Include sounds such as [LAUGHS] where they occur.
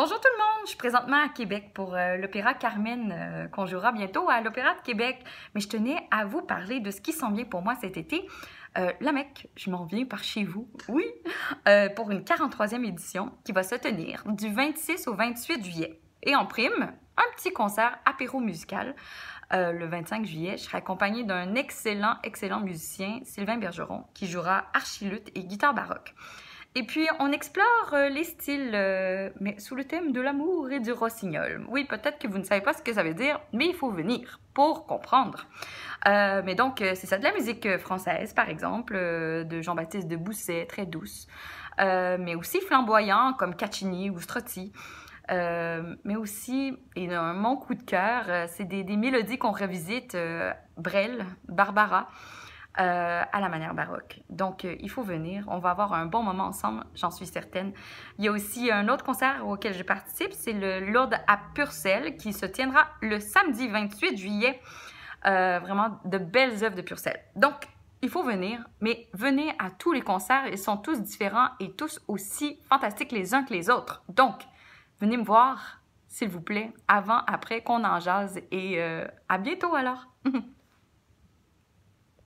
Bonjour tout le monde, je suis présentement à Québec pour euh, l'opéra Carmen euh, qu'on jouera bientôt à l'Opéra de Québec. Mais je tenais à vous parler de ce qui s'en vient pour moi cet été. Euh, la mec, je m'en viens par chez vous, oui, pour une 43e édition qui va se tenir du 26 au 28 juillet. Et en prime, un petit concert apéro musical le 25 juillet. Je serai accompagnée d'un excellent, excellent musicien, Sylvain Bergeron, qui jouera archilute et guitare baroque. Et puis, on explore euh, les styles, euh, mais sous le thème de l'amour et du rossignol. Oui, peut-être que vous ne savez pas ce que ça veut dire, mais il faut venir pour comprendre. Euh, mais donc, c'est ça, de la musique française, par exemple, de Jean-Baptiste de Bousset, très douce, mais aussi flamboyant, comme Caccini ou Strotti. mais aussi, et un, mon coup de cœur, c'est des, des, mélodies qu'on revisite, Brel, Barbara, euh, à la manière baroque. Donc, euh, il faut venir. On va avoir un bon moment ensemble, j'en suis certaine. Il y a aussi un autre concert auquel je participe, c'est le Lord à Purcell qui se tiendra le samedi 28 juillet. Euh, vraiment de belles œuvres de Purcell. Donc, il faut venir, mais venez à tous les concerts. Ils sont tous différents et tous aussi fantastiques les uns que les autres. Donc, venez me voir, s'il vous plaît, avant, après, qu'on en jase. Et à bientôt alors! [LAUGHS]